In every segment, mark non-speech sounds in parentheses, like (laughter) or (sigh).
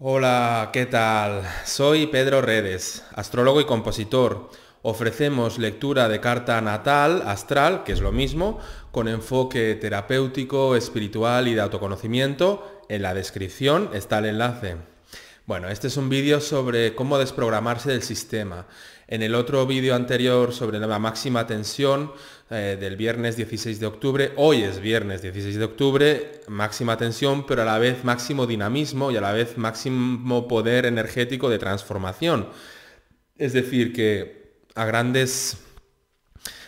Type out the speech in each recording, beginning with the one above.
Hola, ¿qué tal? Soy Pedro Redes, astrólogo y compositor. Ofrecemos lectura de carta natal, astral, que es lo mismo, con enfoque terapéutico, espiritual y de autoconocimiento. En la descripción está el enlace. Bueno, este es un vídeo sobre cómo desprogramarse del sistema. En el otro vídeo anterior sobre la máxima tensión eh, del viernes 16 de octubre, hoy es viernes 16 de octubre, máxima tensión, pero a la vez máximo dinamismo y a la vez máximo poder energético de transformación. Es decir, que a grandes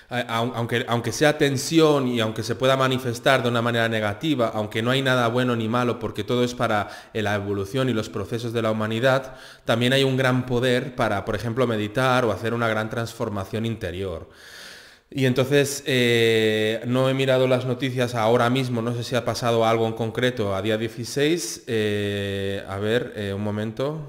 aunque, aunque sea tensión y aunque se pueda manifestar de una manera negativa, aunque no hay nada bueno ni malo porque todo es para eh, la evolución y los procesos de la humanidad, también hay un gran poder para, por ejemplo, meditar o hacer una gran transformación interior. Y entonces eh, no he mirado las noticias ahora mismo, no sé si ha pasado algo en concreto a día 16. Eh, a ver, un momento.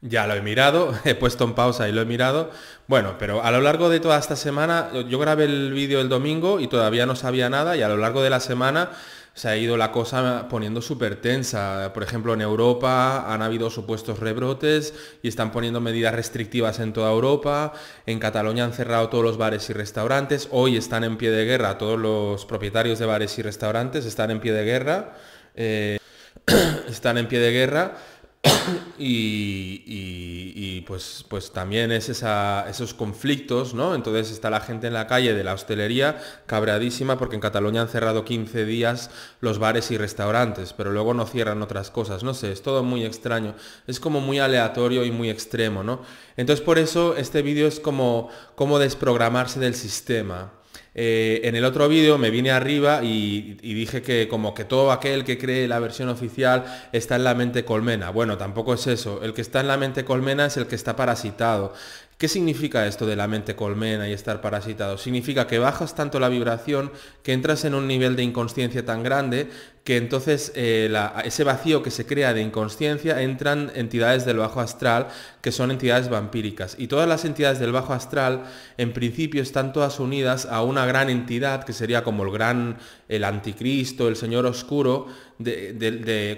Ya lo he mirado, (laughs) he puesto en pausa y lo he mirado. Bueno, pero a lo largo de toda esta semana, yo grabé el vídeo el domingo y todavía no sabía nada y a lo largo de la semana se ha ido la cosa poniendo súper tensa. Por ejemplo, en Europa han habido supuestos rebrotes y están poniendo medidas restrictivas en toda Europa. En Cataluña han cerrado todos los bares y restaurantes. Hoy están en pie de guerra. Todos los propietarios de bares y restaurantes están en pie de guerra. Eh, (clears throat) están en pie de guerra. (coughs) Y, pues, pues, también es esos conflictos, ¿no? Entonces está la gente en la calle de la hostelería cabreadísima porque en Cataluña han cerrado 15 días los bares y restaurantes, pero luego no cierran otras cosas, no sé, es todo muy extraño, es como muy aleatorio y muy extremo, ¿no? Entonces por eso este vídeo es como desprogramarse del sistema, eh, en el otro vídeo me vine arriba y, y, dije que como que todo aquel que cree la versión oficial está en la mente colmena. Bueno, tampoco es eso. El que está en la mente colmena es el que está parasitado. ¿Qué significa esto de la mente colmena y estar parasitado? Significa que bajas tanto la vibración que entras en un nivel de inconsciencia tan grande que entonces eh, ese vacío que se crea de inconsciencia entran entidades del bajo astral que son entidades vampíricas. Y todas las entidades del bajo astral en principio están todas unidas a una gran entidad que sería como el gran, el anticristo, el señor oscuro,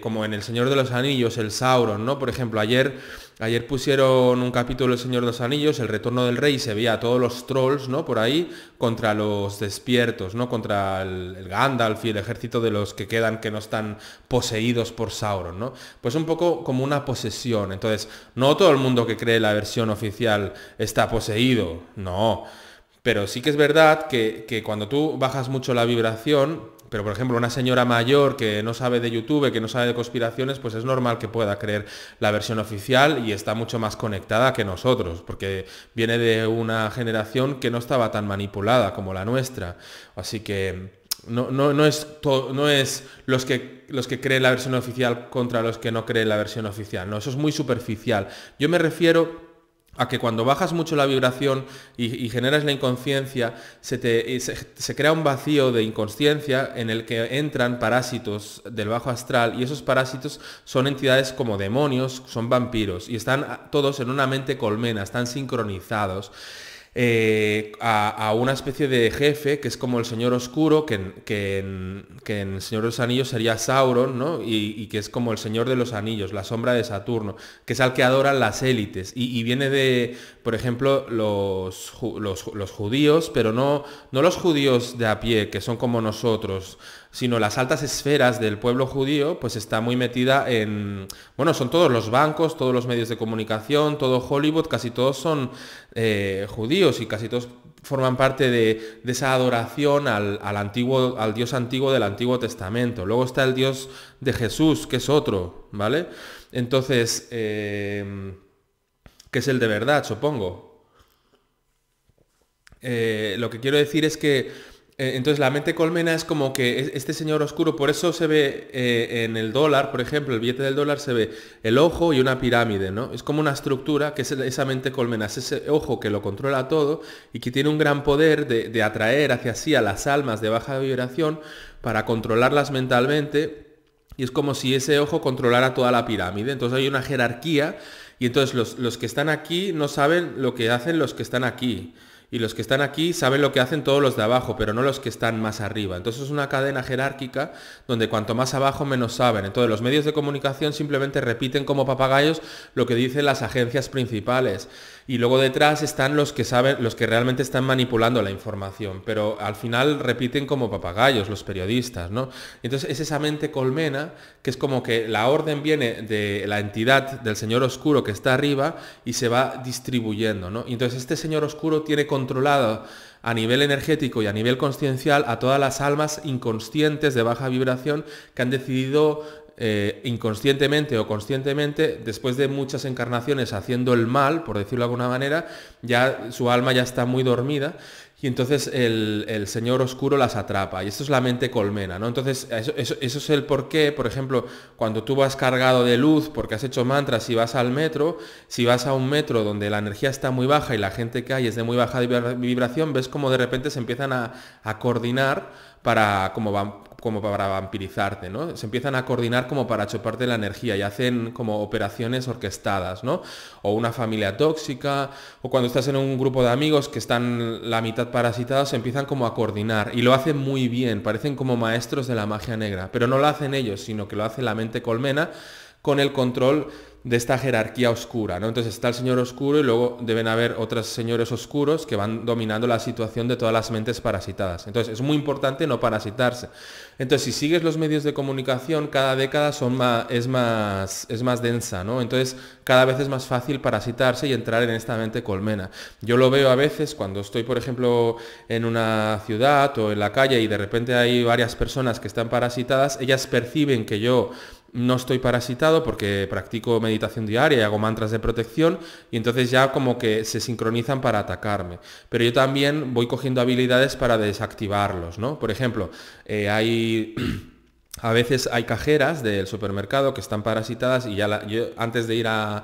como en El Señor de los Anillos, el Sauron, ¿no? Por ejemplo, ayer, ayer pusieron un capítulo El Señor de los Anillos, El Retorno del Rey, y se veía a todos los trolls, ¿no? Por ahí, contra los despiertos, ¿no? Contra el, Gandalf y el ejército de los que quedan que no están poseídos por Sauron, ¿no? Pues un poco como una posesión. Entonces, no todo el mundo que cree la versión oficial está poseído, no. Pero sí que es verdad que, que cuando tú bajas mucho la vibración, pero, por ejemplo, una señora mayor que no sabe de YouTube, que no sabe de conspiraciones, pues es normal que pueda creer la versión oficial y está mucho más conectada que nosotros, porque viene de una generación que no estaba tan manipulada como la nuestra. Así que no, no, no es, no es los, que, los que creen la versión oficial contra los que no creen la versión oficial. No, eso es muy superficial. Yo me refiero a que cuando bajas mucho la vibración y, generas la inconsciencia, eh, se, se, crea un vacío de inconsciencia en el que entran parásitos del bajo astral y esos parásitos son entidades como demonios, son vampiros y están todos en una mente colmena, están sincronizados. Eh, a, una especie de jefe que es como el Señor Oscuro, que en, el Señor de los Anillos sería Sauron, ¿no? Y, que es como el Señor de los Anillos, la sombra de Saturno, que es al que adoran las élites. Y, viene de, por ejemplo, los, los, judíos, pero no, no los judíos de a pie, que son como nosotros, sino las altas esferas del pueblo judío, pues está muy metida en, bueno, son todos los bancos, todos los medios de comunicación, todo Hollywood, casi todos son eh, judíos y casi todos forman parte de, esa adoración al, antiguo, al Dios antiguo del Antiguo Testamento. Luego está el Dios de Jesús, que es otro, ¿vale? Entonces, eh, ¿qué es el de verdad, supongo. Eh, lo que quiero decir es que eh, entonces la mente colmena es como que este señor oscuro, por eso se ve eh, en el dólar, por ejemplo, el billete del dólar se ve el ojo y una pirámide, ¿no? Es como una estructura que es esa mente colmena, es ese ojo que lo controla todo y que tiene un gran poder de, atraer hacia sí a las almas de baja vibración para controlarlas mentalmente y es como si ese ojo controlara toda la pirámide. Entonces hay una jerarquía y entonces los que están aquí no saben lo que hacen los que están aquí y los que están aquí saben lo que hacen todos los de abajo, pero no los que están más arriba. Entonces es una cadena jerárquica donde cuanto más abajo menos saben. Entonces los medios de comunicación simplemente repiten como papagayos lo que dicen las agencias principales y luego detrás están los que saben, los que realmente están manipulando la información, pero al final repiten como papagayos los periodistas, ¿no? Entonces es esa mente colmena que es como que la orden viene de la entidad del señor oscuro que está arriba y se va distribuyendo, Y entonces este señor oscuro tiene controlado a nivel energético y a nivel consciencial a todas las almas inconscientes de baja vibración que han decidido eh, inconscientemente o conscientemente, después de muchas encarnaciones haciendo el mal, por decirlo de alguna manera, ya su alma ya está muy dormida y entonces el, Señor Oscuro las atrapa. Y esto es la mente colmena, ¿no? Entonces, eso, es el porqué, por ejemplo, cuando tú vas cargado de luz porque has hecho mantras y vas al metro, si vas a un metro donde la energía está muy baja y la gente que hay es de muy baja vibración, ves como de repente se empiezan a, a coordinar para como van como para vampirizarte, ¿no? Se empiezan a coordinar como para chuparte la energía y hacen como operaciones orquestadas, ¿no? O una familia tóxica, o cuando estás en un grupo de amigos que están la mitad parasitados, se empiezan como a coordinar y lo hacen muy bien, parecen como maestros de la magia negra, pero no lo hacen ellos, sino que lo hace la mente colmena con el control de esta jerarquía oscura, ¿no? Entonces está el señor oscuro y luego deben haber otros señores oscuros que van dominando la situación de todas las mentes parasitadas. Entonces es muy importante no parasitarse. Entonces si sigues los medios de comunicación, cada década son más, es, más, es más densa, ¿no? Entonces cada vez es más fácil parasitarse y entrar en esta mente colmena. Yo lo veo a veces cuando estoy, por ejemplo, en una ciudad o en la calle y de repente hay varias personas que están parasitadas, ellas perciben que yo no estoy parasitado porque practico meditación diaria y hago mantras de protección y entonces ya como que se sincronizan para atacarme. Pero yo también voy cogiendo habilidades para desactivarlos, ¿no? Por ejemplo, eh, hay... (clears throat) a veces hay cajeras del supermercado que están parasitadas y ya yo, antes de ir a,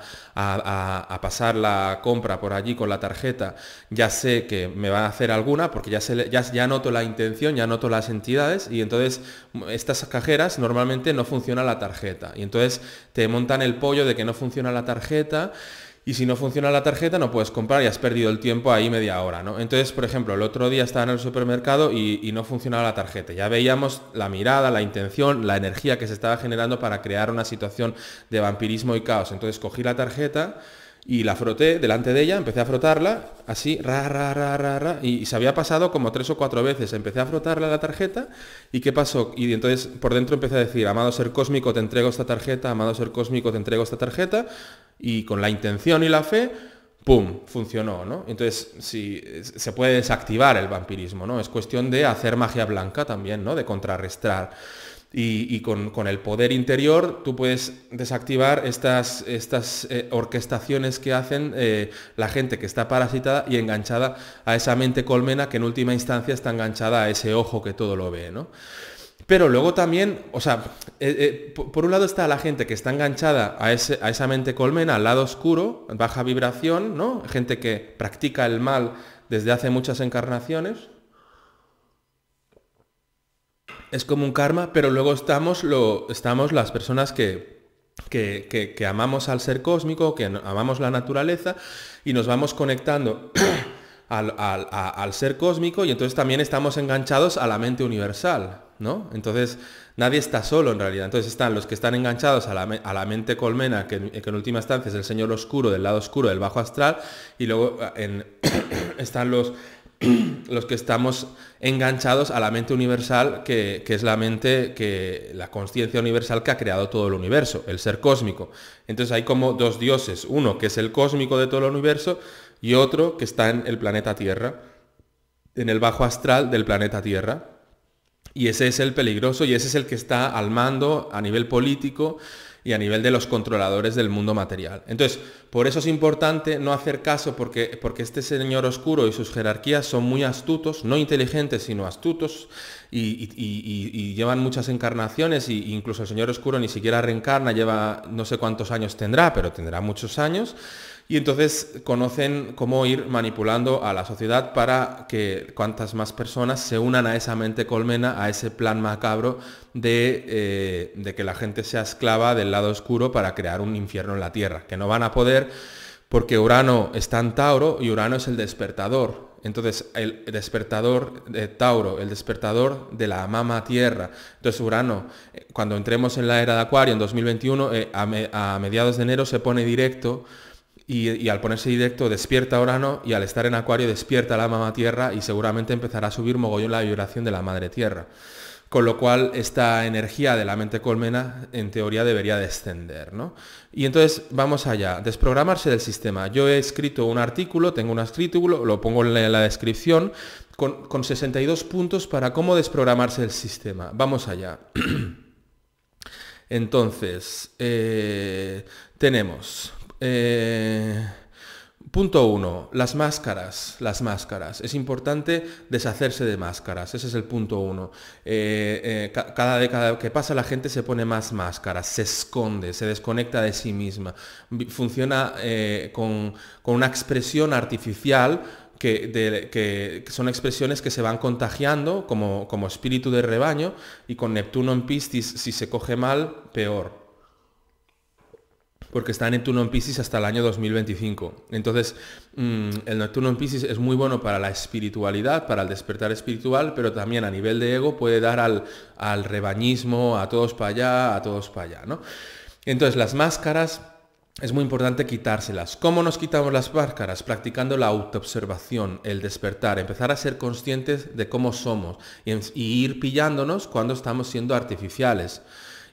pasar la compra por allí con la tarjeta, ya sé que me van a hacer alguna porque ya, se ya noto la intención, ya noto las entidades y entonces mm, estas cajeras normalmente no funciona la tarjeta y entonces te montan el pollo de que no funciona la tarjeta y si no funciona la tarjeta no puedes comprar y has perdido el tiempo ahí media hora, ¿no? Entonces, por ejemplo, el otro día estaba en el supermercado y, no funcionaba la tarjeta. Ya veíamos la mirada, la intención, la energía que se estaba generando para crear una situación de vampirismo y caos. Entonces cogí la tarjeta y la froté delante de ella, empecé a frotarla, así, ra, ra, ra, ra, y se había pasado como tres o cuatro veces. Empecé a frotarla la tarjeta, ¿y qué pasó? Y entonces por dentro empecé a decir, amado ser cósmico, te entrego esta tarjeta, amado ser cósmico, te entrego esta tarjeta, y con la intención y la fe, ¡pum!, funcionó, ¿no? Entonces, si se puede desactivar el vampirismo, ¿no? Es cuestión de hacer magia blanca también, ¿no? De contrarrestar. Y, con, el poder interior tú puedes desactivar estas, estas eh, orquestaciones que hacen eh, la gente que está parasitada y enganchada a esa mente colmena que en última instancia está enganchada a ese ojo que todo lo ve, ¿no? Pero luego también, o sea, eh, eh, por un lado está la gente que está enganchada a, ese, a esa mente colmena, al lado oscuro, baja vibración, ¿no? Gente que practica el mal desde hace muchas encarnaciones. Es como un karma, pero luego estamos, lo, estamos las personas que amamos al ser cósmico, que amamos la naturaleza y nos vamos conectando al, ser cósmico y entonces también estamos enganchados a la mente universal, ¿no? Entonces nadie está solo en realidad. Entonces están los que están enganchados a la, mente colmena, que, en última instancia es el señor oscuro, del lado oscuro, del bajo astral, y luego ah, en, (coughs) están los (coughs) los que estamos enganchados a la mente universal, que, que es la mente, que la conciencia universal que ha creado todo el universo, el ser cósmico. Entonces hay como dos dioses, uno que es el cósmico de todo el universo, y otro que está en el planeta Tierra, en el bajo astral del planeta Tierra. Y ese es el peligroso y ese es el que está al mando a nivel político y a nivel de los controladores del mundo material. Entonces, por eso es importante no hacer caso porque, porque este señor oscuro y sus jerarquías son muy astutos, no inteligentes, sino astutos, y, y llevan muchas encarnaciones, e incluso el señor oscuro ni siquiera reencarna, lleva no sé cuántos años tendrá, pero tendrá muchos años. Y entonces conocen cómo ir manipulando a la sociedad para que cuantas más personas se unan a esa mente colmena, a ese plan macabro eh, de, que la gente sea esclava del lado oscuro para crear un infierno en la tierra, que no van a poder porque Urano está en Tauro y Urano es el despertador. Entonces, el despertador de Tauro, el despertador de la mama Tierra. Entonces, Urano, eh, cuando entremos en la era de Acuario en 2021, eh, a mediados de enero se pone directo y, al ponerse directo despierta Orano y al estar en Acuario despierta la mamá Tierra y seguramente empezará a subir mogollón la vibración de la madre Tierra. Con lo cual esta energía de la mente colmena en teoría debería descender. ¿no? Y entonces vamos allá, desprogramarse del sistema. Yo he escrito un artículo, tengo un artículo, lo pongo en la, descripción, con, 62 puntos para cómo desprogramarse del sistema. Vamos allá. (clears throat) entonces, eh, tenemos eh, punto 1. Las máscaras. Las máscaras. Es importante deshacerse de máscaras. Ese es el punto 1. Eh, eh, cada década que pasa la gente se pone más máscaras, se esconde, se desconecta de sí misma. Funciona con, una expresión artificial que, son expresiones que se van contagiando como, como espíritu de rebaño y con Neptuno en Piscis, si se coge mal, peor porque están en Neptuno en Pisces hasta el año 2025. Entonces, mm, el Neptuno en Pisces es muy bueno para la espiritualidad, para el despertar espiritual, pero también a nivel de ego puede dar al, rebañismo, a todos para allá, a todos para allá, ¿no? Entonces, las máscaras es muy importante quitárselas. ¿Cómo nos quitamos las máscaras? Practicando la autoobservación, el despertar, empezar a ser conscientes de cómo somos y ir pillándonos cuando estamos siendo artificiales.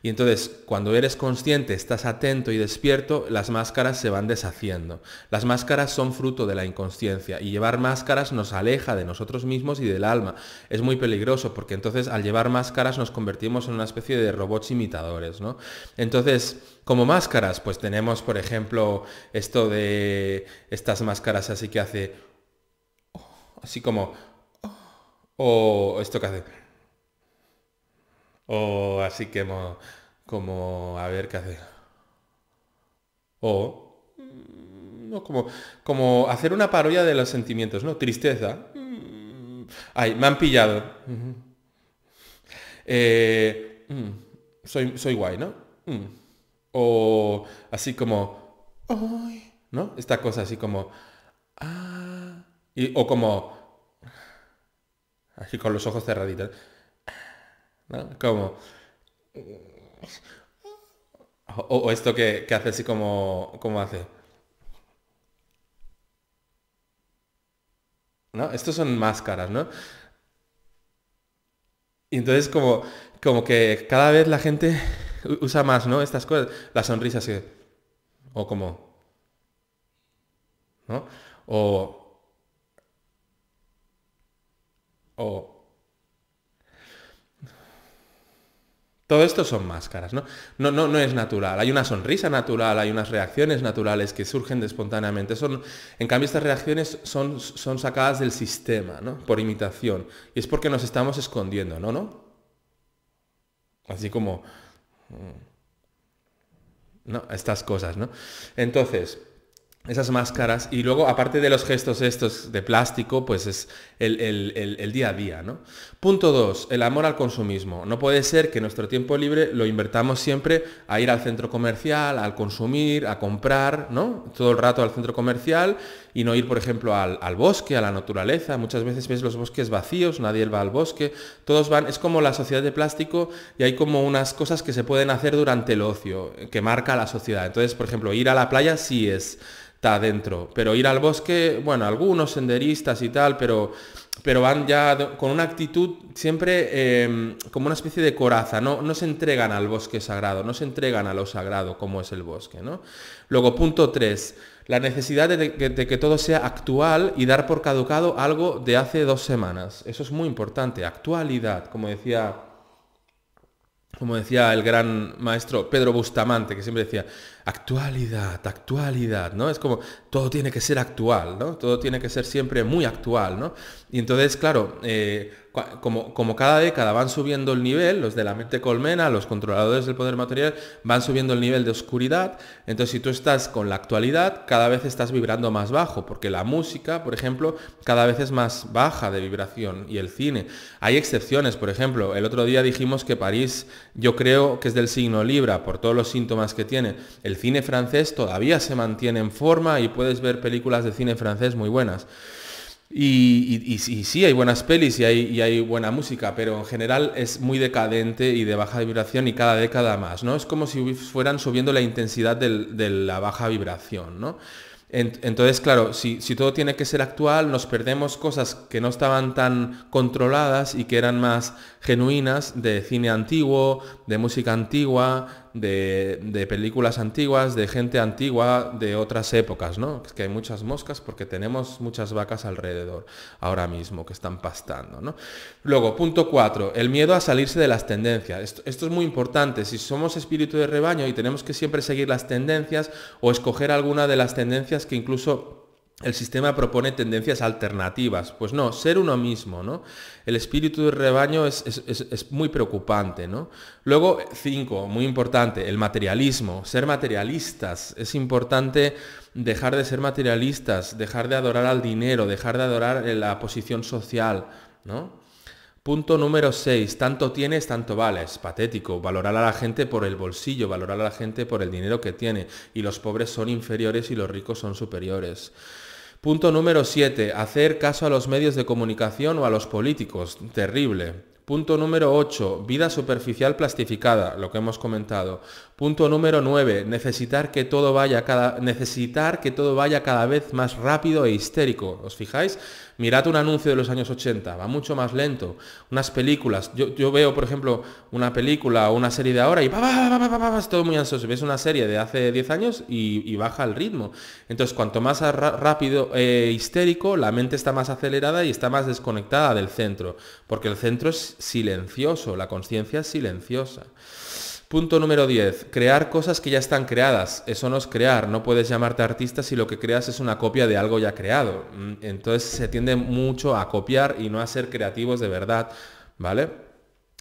Y entonces, cuando eres consciente, estás atento y despierto, las máscaras se van deshaciendo. Las máscaras son fruto de la inconsciencia y llevar máscaras nos aleja de nosotros mismos y del alma. Es muy peligroso porque entonces al llevar máscaras nos convertimos en una especie de robots imitadores, ¿no? Entonces, como máscaras, pues tenemos, por ejemplo, esto de estas máscaras así que hace oh, así como oh, o esto que hace o así que como, a ver qué hacer. O, mm, no, como, como hacer una parodia de los sentimientos, ¿no? Tristeza. Mm, ay, me han pillado. Eh, mm, soy, soy guay, ¿no? O así como, ¿no? Esta cosa así como, ah", o como, así con los ojos cerraditos. Como... O, esto que, que, hace así como... ¿Cómo hace? ¿No? Estos son máscaras, ¿no? Y entonces como, como que cada vez la gente usa más, ¿no? Estas cosas. las sonrisas O como... ¿No? O... O... Todo esto son máscaras, ¿no? No, no, no es natural. Hay una sonrisa natural, hay unas reacciones naturales que surgen de espontáneamente. Son, en cambio, estas reacciones son, son sacadas del sistema, ¿no? Por imitación. Y es porque nos estamos escondiendo, ¿no? ¿No? Así como... Mm, ¿No? Estas cosas, ¿no? Entonces, esas máscaras y luego aparte de los gestos estos de plástico pues es el, día a día. ¿no? Punto 2, el amor al consumismo. No puede ser que nuestro tiempo libre lo invertamos siempre a ir al centro comercial, al consumir, a comprar, ¿no? todo el rato al centro comercial y no ir, por ejemplo, al, al bosque, a la naturaleza. Muchas veces ves los bosques vacíos, nadie va al bosque, todos van, es como la sociedad de plástico y hay como unas cosas que se pueden hacer durante el ocio, que marca la sociedad. Entonces, por ejemplo, ir a la playa sí es está adentro. Pero ir al bosque, bueno, algunos senderistas y tal, pero, pero van ya con una actitud siempre em, como una especie de coraza, ¿no? se entregan al bosque sagrado, no se entregan a lo sagrado como es el bosque. ¿no? Luego, punto 3, la necesidad de, que todo sea actual y dar por caducado algo de hace dos semanas. Eso es muy importante, actualidad, como decía como decía el gran maestro Pedro Bustamante, que siempre decía, actualidad, actualidad, ¿no? Es como todo tiene que ser actual, ¿no? Todo tiene que ser siempre muy actual, ¿no? Y entonces, claro, eh, como, como, cada década van subiendo el nivel, los de la mente colmena, los controladores del poder material, van subiendo el nivel de oscuridad. Entonces, si tú estás con la actualidad, cada vez estás vibrando más bajo, porque la música, por ejemplo, cada vez es más baja de vibración y el cine. Hay excepciones, por ejemplo, el otro día dijimos que París, yo creo que es del signo Libra, por todos los síntomas que tiene. El el cine francés todavía se mantiene en forma y puedes ver películas de cine francés muy buenas. Y, sí, hay buenas pelis y hay, buena música, pero en general es muy decadente y de baja vibración y cada década más, ¿no? Es como si fueran subiendo la intensidad de la baja vibración, ¿no? Entonces, claro, si, todo tiene que ser actual, nos perdemos cosas que no estaban tan controladas y que eran más genuinas de cine antiguo, de música antigua, de, películas antiguas, de gente antigua de otras épocas, ¿no? Es que hay muchas moscas porque tenemos muchas vacas alrededor ahora mismo que están pastando, ¿no? Luego, punto cuatro, el miedo a salirse de las tendencias. esto, es muy importante. Si somos espíritu de rebaño y tenemos que siempre seguir las tendencias o escoger alguna de las tendencias que incluso el sistema propone tendencias alternativas. Pues no, ser uno mismo, ¿no? El espíritu de rebaño es, muy preocupante, ¿no? Luego, cinco, muy importante, el materialismo, ser materialistas. Es importante dejar de ser materialistas, dejar de adorar al dinero, dejar de adorar eh, la posición social, ¿no? Punto número seis. Tanto tienes, tanto vales. Patético. Valorar a la gente por el bolsillo, valorar a la gente por el dinero que tiene. Y los pobres son inferiores y los ricos son superiores. Punto número 7. Hacer caso a los medios de comunicación o a los políticos. Terrible. Punto número 8. Vida superficial plastificada, lo que hemos comentado. Punto número 9. Necesitar que todo vaya cada, necesitar que todo vaya cada vez más rápido e histérico. ¿Os fijáis? Mirad un anuncio de los años 80, va mucho más lento. Unas películas. Yo, yo veo, por ejemplo, una película o una serie de ahora y pa, es todo muy ansioso. Ves una serie de hace 10 años y, baja el ritmo. Entonces, cuanto más rápido e histérico, la mente está más acelerada y está más desconectada del centro. Porque el centro es silencioso, la conciencia es silenciosa. Punto número 10. Crear cosas que ya están creadas. Eso no es crear. No puedes llamarte artista si lo que creas es una copia de algo ya creado. Mm, entonces se tiende mucho a copiar y no a ser creativos de verdad. ¿Vale?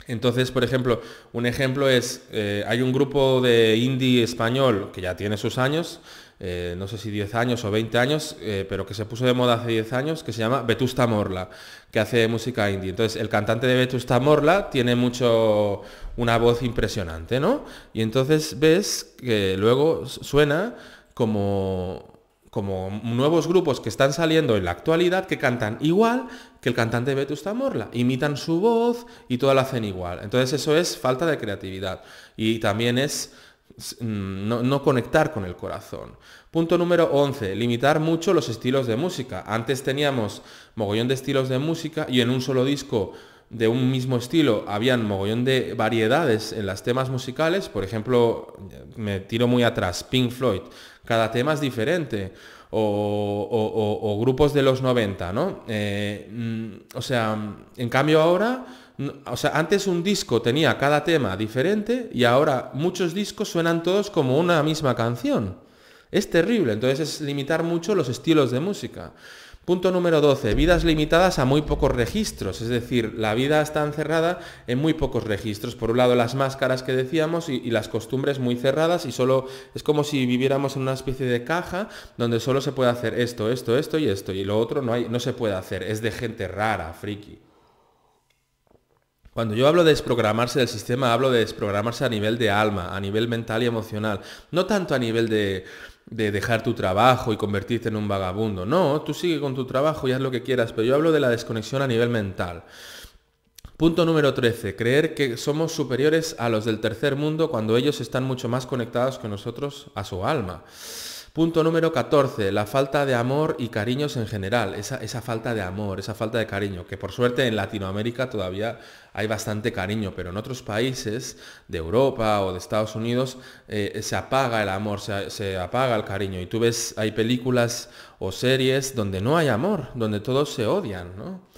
Entonces, por ejemplo, un ejemplo es, eh, hay un grupo de indie español que ya tiene sus años, eh, no sé si 10 años o 20 años, eh, pero que se puso de moda hace 10 años, que se llama Vetusta Morla, que hace música indie. Entonces, el cantante de Vetusta Morla tiene mucho una voz impresionante, ¿no? Y entonces ves que luego suena como como nuevos grupos que están saliendo en la actualidad que cantan igual que el cantante Vetusta Morla, imitan su voz y todo lo hacen igual. Entonces eso es falta de creatividad y también es Mm, no, conectar con el corazón. Punto número 11, limitar mucho los estilos de música. Antes teníamos mogollón de estilos de música y en un solo disco de un mismo estilo habían mogollón de variedades en las temas musicales. Por ejemplo, me tiro muy atrás, Pink Floyd. Cada tema es diferente. O, grupos de los 90, ¿no? Eh, mm, o sea, en cambio ahora o sea, antes un disco tenía cada tema diferente y ahora muchos discos suenan todos como una misma canción. Es terrible, entonces es limitar mucho los estilos de música. Punto número 12, vidas limitadas a muy pocos registros, es decir, la vida está encerrada en muy pocos registros. Por un lado las máscaras que decíamos y, las costumbres muy cerradas y solo es como si viviéramos en una especie de caja donde solo se puede hacer esto, esto, esto y esto y lo otro no, hay, no se puede hacer, es de gente rara, friki. Cuando yo hablo de desprogramarse del sistema, hablo de desprogramarse a nivel de alma, a nivel mental y emocional. No tanto a nivel de, dejar tu trabajo y convertirte en un vagabundo. No, tú sigue con tu trabajo y haz lo que quieras, pero yo hablo de la desconexión a nivel mental. Punto número 13. Creer que somos superiores a los del tercer mundo cuando ellos están mucho más conectados que nosotros a su alma. Punto número 14, la falta de amor y cariños en general, esa, esa, falta de amor, esa falta de cariño, que por suerte en Latinoamérica todavía hay bastante cariño, pero en otros países de Europa o de Estados Unidos eh, se apaga el amor, se, se apaga el cariño. Y tú ves, hay películas o series donde no hay amor, donde todos se odian, ¿no?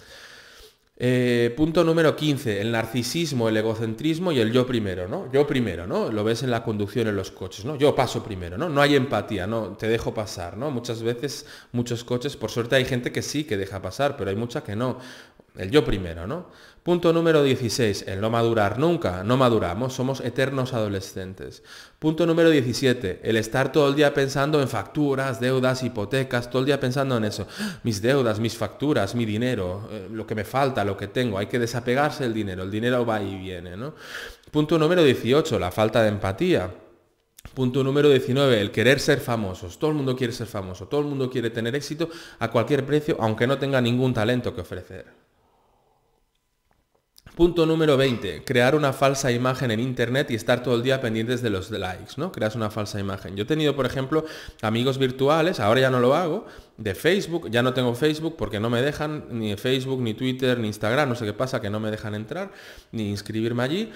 Eh, punto número 15, el narcisismo, el egocentrismo y el yo primero, ¿no? Yo primero, ¿no? Lo ves en la conducción en los coches, ¿no? Yo paso primero, ¿no? No hay empatía, ¿no? Te dejo pasar, ¿no? Muchas veces, muchos coches, por suerte hay gente que sí que deja pasar, pero hay mucha que no. El yo primero, ¿no? Punto número 16, el no madurar nunca, no maduramos, somos eternos adolescentes. Punto número 17, el estar todo el día pensando en facturas, deudas, hipotecas, todo el día pensando en eso, mis deudas, mis facturas, mi dinero, eh, lo que me falta, lo que tengo, hay que desapegarse del dinero, el dinero va y viene, ¿no? Punto número 18, la falta de empatía. Punto número 19, el querer ser famosos. Todo el mundo quiere ser famoso, todo el mundo quiere tener éxito a cualquier precio, aunque no tenga ningún talento que ofrecer. Punto número 20. Crear una falsa imagen en internet y estar todo el día pendientes de los likes, ¿no? Creas una falsa imagen. Yo he tenido, por ejemplo, amigos virtuales, ahora ya no lo hago, de Facebook, ya no tengo Facebook porque no me dejan ni Facebook, ni Twitter, ni Instagram, no sé qué pasa, que no me dejan entrar, ni inscribirme allí.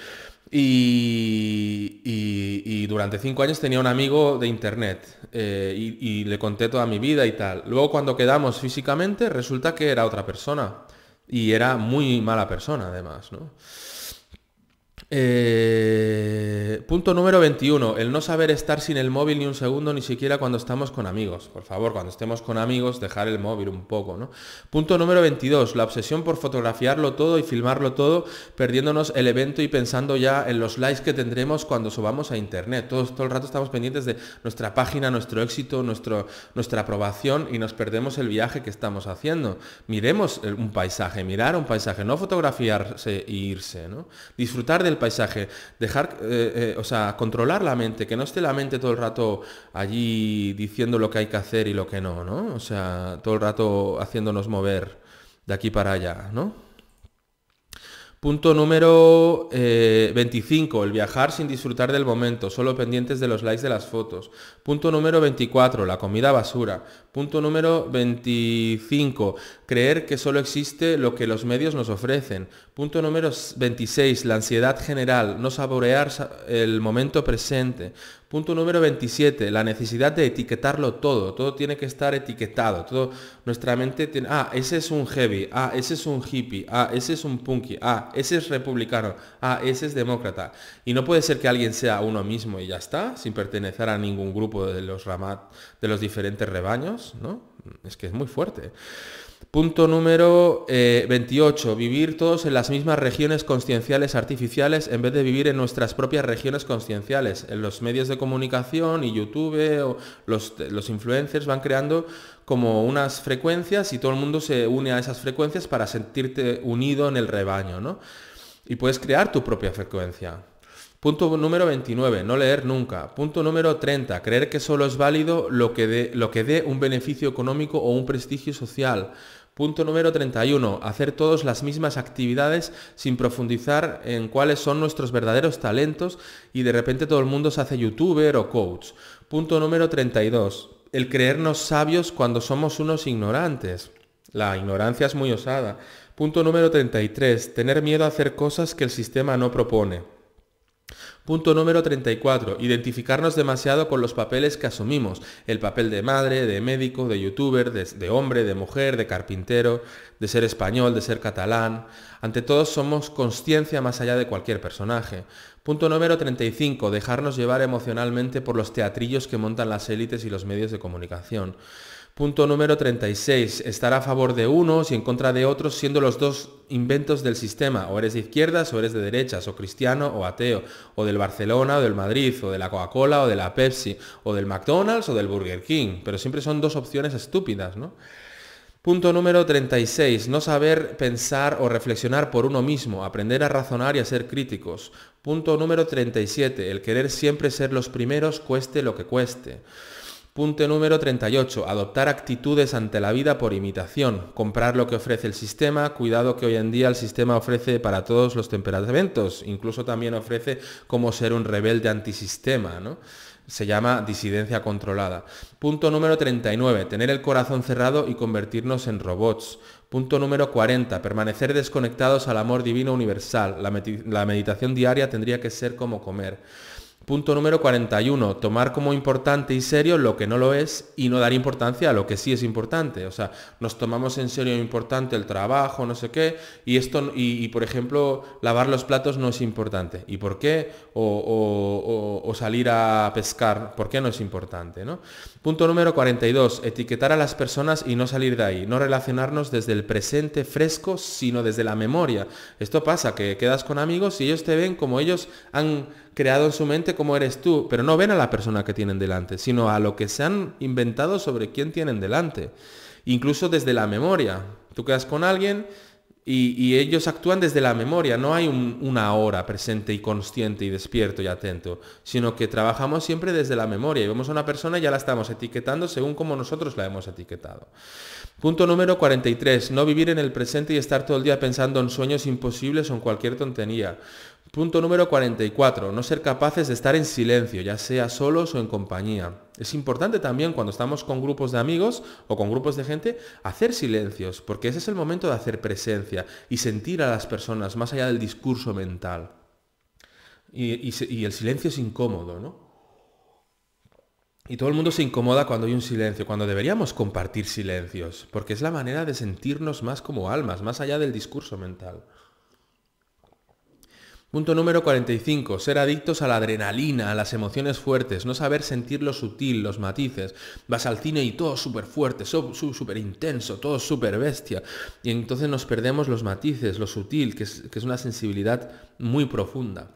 Y, durante cinco años tenía un amigo de internet eh, y, y le conté toda mi vida y tal. Luego cuando quedamos físicamente resulta que era otra persona. Y era muy mala persona, además, ¿no? Eh, punto número 21. El no saber estar sin el móvil ni un segundo, ni siquiera cuando estamos con amigos. Por favor, cuando estemos con amigos, dejar el móvil un poco, ¿no? Punto número 22. La obsesión por fotografiarlo todo y filmarlo todo, perdiéndonos el evento y pensando ya en los likes que tendremos cuando subamos a internet. todo el rato estamos pendientes de nuestra página, nuestro éxito, nuestro, nuestra aprobación y nos perdemos el viaje que estamos haciendo. Miremos eh, un paisaje, mirar un paisaje, no fotografiarse e irse, ¿no? Disfrutar del paisaje, dejar, eh, eh, o sea, controlar la mente, que no esté la mente todo el rato allí diciendo lo que hay que hacer y lo que no, ¿no? O sea, todo el rato haciéndonos mover de aquí para allá, ¿no? Punto número 25, eh, el viajar sin disfrutar del momento, solo pendientes de los likes de las fotos. Punto número 24, la comida basura. Punto número 25, creer que solo existe lo que los medios nos ofrecen. Punto número 26, la ansiedad general, no saborear el momento presente. Punto número 27, la necesidad de etiquetarlo todo, todo tiene que estar etiquetado, nuestra mente tiene, ah, ese es un heavy, ah, ese es un hippie, ah, ese es un punky, ah, ese es republicano, ah, ese es demócrata. Y no puede ser que alguien sea uno mismo y ya está, sin pertenecer a ningún grupo de los de los diferentes rebaños, ¿no? Es que es muy fuerte. Punto número 28. Eh, vivir todos en las mismas regiones conscienciales artificiales en vez de vivir en nuestras propias regiones conscienciales. En los medios de comunicación y YouTube, eh, o los, los influencers van creando como unas frecuencias y todo el mundo se une a esas frecuencias para sentirte unido en el rebaño, ¿no? Y puedes crear tu propia frecuencia. Punto número 29, no leer nunca. Punto número 30, creer que solo es válido lo que dé un beneficio económico o un prestigio social. Punto número 31. Hacer todas las mismas actividades sin profundizar en cuáles son nuestros verdaderos talentos y de repente todo el mundo se hace youtuber o coach. Punto número 32. El creernos sabios cuando somos unos ignorantes. La ignorancia es muy osada. Punto número 33. Tener miedo a hacer cosas que el sistema no propone. Punto número 34. Identificarnos demasiado con los papeles que asumimos. El papel de madre, de médico, de youtuber, de, hombre, de mujer, de carpintero, de ser español, de ser catalán. Ante todo somos consciencia más allá de cualquier personaje. Punto número 35. Dejarnos llevar emocionalmente por los teatrillos que montan las élites y los medios de comunicación. Punto número 36. Estar a favor de unos y en contra de otros siendo los dos inventos del sistema. O eres de izquierdas o eres de derechas, o cristiano o ateo, o del Barcelona o del Madrid, o de la Coca-Cola o de la Pepsi, o del McDonald's o del Burger King. Pero siempre son dos opciones estúpidas, ¿no? Punto número 36. No saber pensar o reflexionar por uno mismo, aprender a razonar y a ser críticos. Punto número 37. El querer siempre ser los primeros, cueste lo que cueste. Punto número 38. Adoptar actitudes ante la vida por imitación. Comprar lo que ofrece el sistema. Cuidado que hoy en día el sistema ofrece para todos los temperamentos. Incluso también ofrece cómo ser un rebelde antisistema. ¿no? se llama disidencia controlada. Punto número 39, tener el corazón cerrado y convertirnos en robots. Punto número 40, permanecer desconectados al amor divino universal. la meditación diaria tendría que ser como comer. Punto número 41. Tomar como importante y serio lo que no lo es y no dar importancia a lo que sí es importante. O sea, nos tomamos en serio importante el trabajo, no sé qué, y esto, y, por ejemplo, lavar los platos no es importante. ¿Y por qué? O, salir a pescar, ¿por qué no es importante? ¿no? Punto número 42. Etiquetar a las personas y no salir de ahí. No relacionarnos desde el presente fresco, sino desde la memoria. Esto pasa, que quedas con amigos y ellos te ven como ellos han creado en su mente cómo eres tú, pero no ven a la persona que tienen delante, sino a lo que se han inventado sobre quién tienen delante. Incluso desde la memoria. Tú quedas con alguien y, ellos actúan desde la memoria, no hay un, una hora presente y consciente y despierto y atento, sino que trabajamos siempre desde la memoria y vemos a una persona y ya la estamos etiquetando según como nosotros la hemos etiquetado. Punto número 43, no vivir en el presente y estar todo el día pensando en sueños imposibles o en cualquier tontería. Punto número 44, no ser capaces de estar en silencio, ya sea solos o en compañía. Es importante también cuando estamos con grupos de amigos o con grupos de gente hacer silencios, porque ese es el momento de hacer presencia y sentir a las personas más allá del discurso mental. Y, el silencio es incómodo, ¿no? Y todo el mundo se incomoda cuando hay un silencio, cuando deberíamos compartir silencios, porque es la manera de sentirnos más como almas, más allá del discurso mental. Punto número 45. Ser adictos a la adrenalina, a las emociones fuertes, no saber sentir lo sutil, los matices. Vas al cine y todo súper fuerte, súper intenso, todo súper bestia. Y entonces nos perdemos los matices, lo sutil, que es, que es una sensibilidad muy profunda.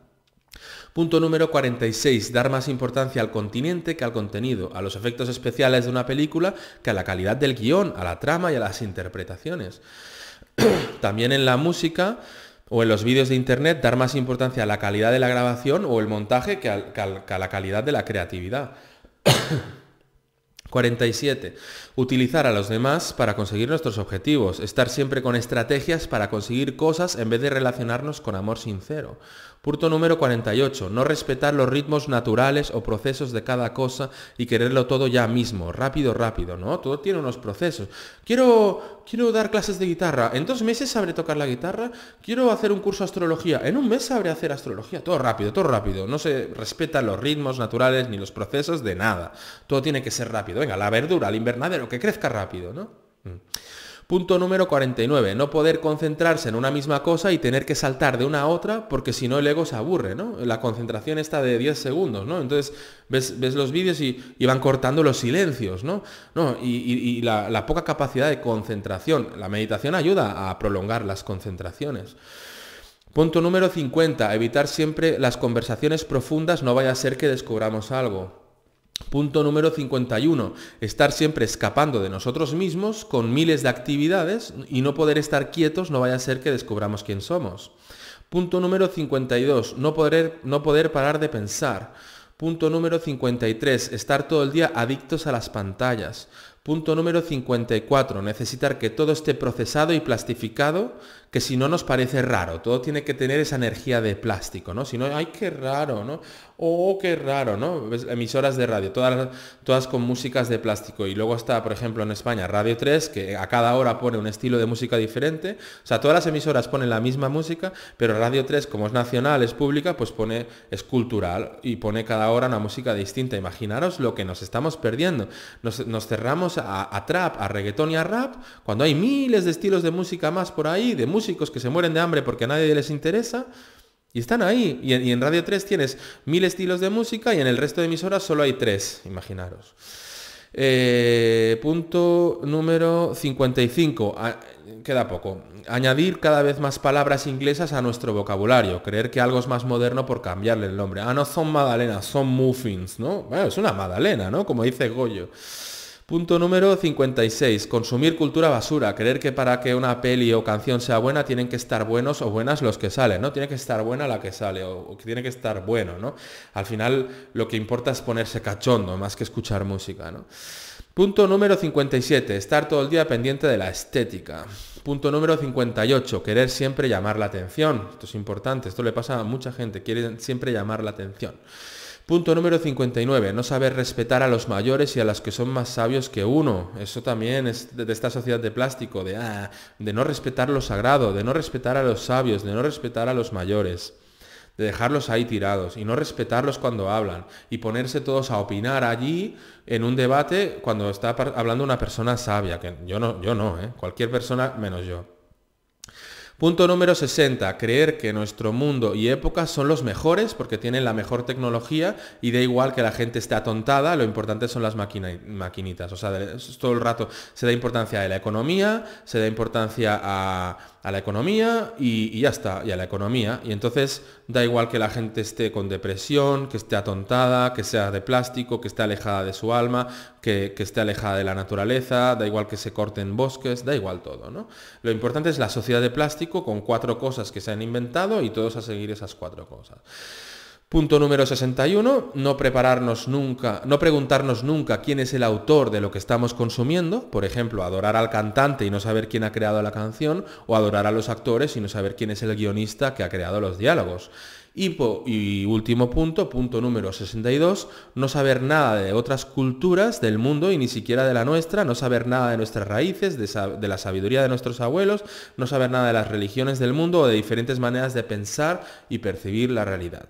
Punto número 46. Dar más importancia al continente que al contenido, a los efectos especiales de una película que a la calidad del guión, a la trama y a las interpretaciones. (clears throat) También en la música o en los vídeos de internet dar más importancia a la calidad de la grabación o el montaje que, a la calidad de la creatividad. 47. (coughs) Utilizar a los demás para conseguir nuestros objetivos. Estar siempre con estrategias para conseguir cosas en vez de relacionarnos con amor sincero. Punto número 48. No respetar los ritmos naturales o procesos de cada cosa y quererlo todo ya mismo. Rápido, rápido, ¿no? Todo tiene unos procesos. Quiero, quiero dar clases de guitarra. En dos meses sabré tocar la guitarra. Quiero hacer un curso de astrología. En un mes sabré hacer astrología. Todo rápido, todo rápido. No se respetan los ritmos naturales ni los procesos de nada. Todo tiene que ser rápido. Venga, la verdura, el invernadero, que crezca rápido, ¿no? Mm. Punto número 49. No poder concentrarse en una misma cosa y tener que saltar de una a otra porque si no el ego se aburre, ¿no? La concentración está de 10 segundos, ¿no? Entonces ves, los vídeos y, van cortando los silencios, ¿no? no y, la, la poca capacidad de concentración. La meditación ayuda a prolongar las concentraciones. Punto número 50. Evitar siempre las conversaciones profundas, no vaya a ser que descubramos algo. Punto número 51. Estar siempre escapando de nosotros mismos con miles de actividades y no poder estar quietos, no vaya a ser que descubramos quién somos. Punto número 52. No poder, no poder parar de pensar. Punto número 53. Estar todo el día adictos a las pantallas. Punto número 54. Necesitar que todo esté procesado y plastificado que si no nos parece raro, todo tiene que tener esa energía de plástico, ¿no? Si no, ay, qué raro, ¿no? o oh, qué raro, ¿no? Emisoras de radio, todas, todas con músicas de plástico. Y luego está, por ejemplo, en España, Radio 3, que a cada hora pone un estilo de música diferente. O sea, todas las emisoras ponen la misma música, pero Radio 3, como es nacional, es pública, pues pone, es cultural y pone cada hora una música distinta. Imaginaros lo que nos estamos perdiendo. Nos, cerramos a, trap, a reggaetón y a rap, cuando hay miles de estilos de música más por ahí, de música que se mueren de hambre porque a nadie les interesa. Y están ahí. Y en, Radio 3 tienes mil estilos de música y en el resto de emisoras solo hay tres, imaginaros. Eh, punto número 55. queda poco. Añadir cada vez más palabras inglesas a nuestro vocabulario. Creer que algo es más moderno por cambiarle el nombre. Ah, no son magdalenas, son muffins, ¿no? Bueno, es una magdalena, ¿no? Como dice Goyo. Punto número 56. Consumir cultura basura. Creer que para que una peli o canción sea buena tienen que estar buenos o buenas los que salen, ¿no? Tiene que estar buena la que sale o, que tiene que estar bueno, ¿no? Al final lo que importa es ponerse cachondo más que escuchar música, ¿no? Punto número 57. Estar todo el día pendiente de la estética. Punto número 58. Querer siempre llamar la atención. Esto es importante. Esto le pasa a mucha gente. Quieren siempre llamar la atención. Punto número 59. No saber respetar a los mayores y a las que son más sabios que uno. Eso también es de, esta sociedad de plástico, de, ah, de no respetar lo sagrado, de no respetar a los sabios, de no respetar a los mayores de dejarlos ahí tirados y no respetarlos cuando hablan y ponerse todos a opinar allí en un debate cuando está hablando una persona sabia, que yo no, yo no, ¿eh? cualquier persona menos yo. Punto número 60. Creer que nuestro mundo y época son los mejores porque tienen la mejor tecnología y da igual que la gente esté atontada, lo importante son las maquinitas. O sea, todo el rato se da importancia a la economía, se da importancia a a la economía y, ya está, y a la economía. Y entonces da igual que la gente esté con depresión, que esté atontada, que sea de plástico, que esté alejada de su alma, que, esté alejada de la naturaleza, da igual que se corten bosques, da igual todo. Lo importante es la sociedad de plástico con cuatro cosas que se han inventado y todos a seguir esas cuatro cosas. Punto número 61, no prepararnos nunca, no preguntarnos nunca quién es el autor de lo que estamos consumiendo, por ejemplo, adorar al cantante y no saber quién ha creado la canción, o adorar a los actores y no saber quién es el guionista que ha creado los diálogos. Y, último punto, punto número 62, no saber nada de otras culturas del mundo y ni siquiera de la nuestra, no saber nada de nuestras raíces, de la sabiduría de nuestros abuelos, no saber nada de las religiones del mundo o de diferentes maneras de pensar y percibir la realidad.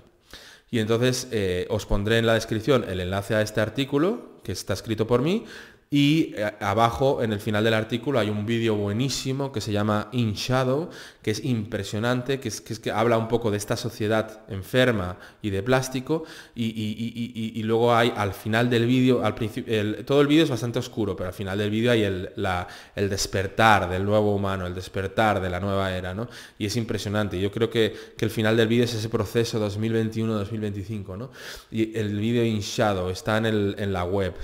Y entonces eh, os pondré en la descripción el enlace a este artículo que está escrito por mí y eh, abajo, en el final del artículo, hay un vídeo buenísimo que se llama In que es impresionante, que que, habla un poco de esta sociedad enferma y de plástico. Y, luego hay al final del vídeo, al principio, todo el vídeo es bastante oscuro, pero al final del vídeo hay el, despertar del nuevo humano, el despertar de la nueva era, ¿no? Y es impresionante. Yo creo que, el final del vídeo es ese proceso 2021-2025, ¿no? Y el vídeo In está en, en la web,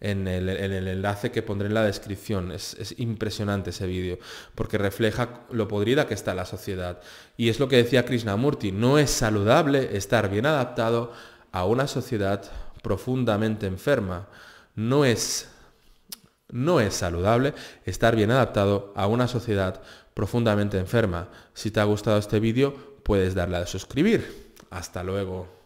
en el, enlace que pondré en la descripción. Es, impresionante ese vídeo, porque refleja lo podrida que está la sociedad. Y es lo que decía Krishnamurti, no es saludable estar bien adaptado a una sociedad profundamente enferma. No es, no es saludable estar bien adaptado a una sociedad profundamente enferma. Si te ha gustado este vídeo, puedes darle a suscribir. Hasta luego.